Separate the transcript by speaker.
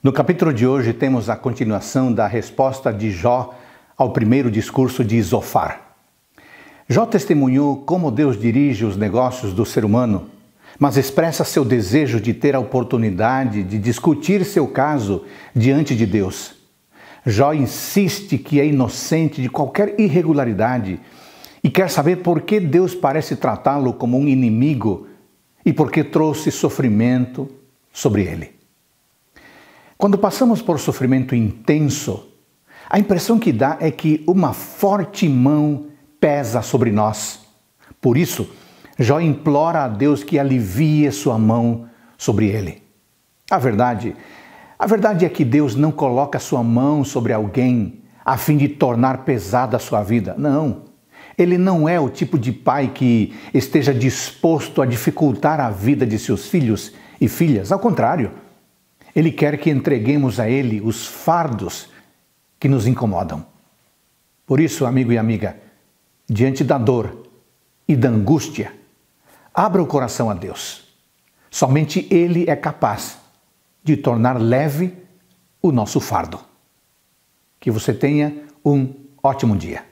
Speaker 1: No capítulo de hoje temos a continuação da resposta de Jó ao primeiro discurso de Zofar. Jó testemunhou como Deus dirige os negócios do ser humano, mas expressa seu desejo de ter a oportunidade de discutir seu caso diante de Deus. Jó insiste que é inocente de qualquer irregularidade e quer saber por que Deus parece tratá-lo como um inimigo e por que trouxe sofrimento sobre ele. Quando passamos por sofrimento intenso, a impressão que dá é que uma forte mão pesa sobre nós. Por isso, Jó implora a Deus que alivie sua mão sobre ele. A verdade, a verdade é que Deus não coloca sua mão sobre alguém a fim de tornar pesada a sua vida. Não. Ele não é o tipo de pai que esteja disposto a dificultar a vida de seus filhos e filhas. Ao contrário, ele quer que entreguemos a Ele os fardos que nos incomodam. Por isso, amigo e amiga, diante da dor e da angústia, abra o coração a Deus. Somente Ele é capaz de tornar leve o nosso fardo. Que você tenha um ótimo dia.